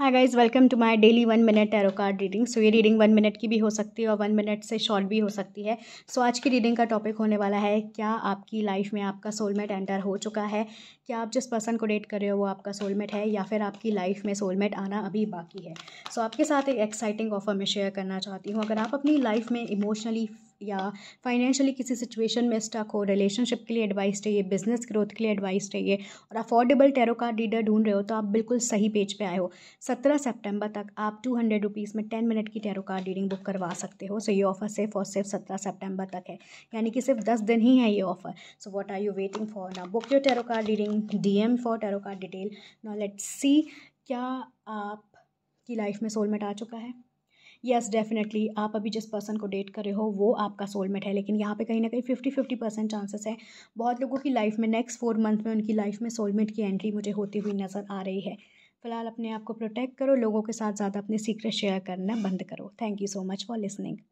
hi guys welcome to my daily one minute एरो card reading so ये reading one minute की भी हो सकती है और वन मिनट से शॉर्ट भी हो सकती है सो so, आज की रीडिंग का टॉपिक होने वाला है क्या आपकी लाइफ में आपका सोलमेट एंटर हो चुका है क्या आप जिस पर्सन को डेट कर रहे हो वो आपका सोलमेट है या फिर आपकी लाइफ में सोलमेट आना अभी बाकी है सो so, आपके साथ एक एक्साइटिंग ऑफर मैं शेयर करना चाहती हूँ अगर आप अपनी लाइफ में इमोशनली या फाइनेंशियली किसी सिचुएशन में स्टक हो रिलेशनशिप के लिए एडवाइस चाहिए बिजनेस ग्रोथ के लिए एडवाइस चाहिए और अफोर्डेबल टेरो कार्ड डीडर ढूंढ रहे हो तो आप बिल्कुल सही पेज पे आए हो सत्रह सितंबर तक आप टू हंड्रेड रुपीज़ में टेन मिनट की टेरो कार्ड रीडिंग बुक करवा सकते हो सो so ये ऑफर सिर्फ और सिर्फ सत्रह सेप्टेम्बर तक है यानी कि सिर्फ दस दिन ही है ये offer so what are you waiting for ना book your tarot card reading D M for tarot card detail ना लेट सी क्या आपकी लाइफ में सोलमेट आ चुका है येस डेफिनेटली आप अभी जिस पर्सन को डेट कर रहे हो वो आपका सोलमेट है लेकिन यहाँ पे कहीं ना कहीं फिफ्टी फिफ्टी परसेंट चांसेस है बहुत लोगों की लाइफ में नेक्स्ट फोर मंथ में उनकी लाइफ में सोलमेट की एंट्री मुझे होती हुई नज़र आ रही है फ़िलहाल अपने आप को प्रोटेक्ट करो लोगों के साथ ज़्यादा अपने सीक्रेट शेयर करना बंद करो thank you so much for listening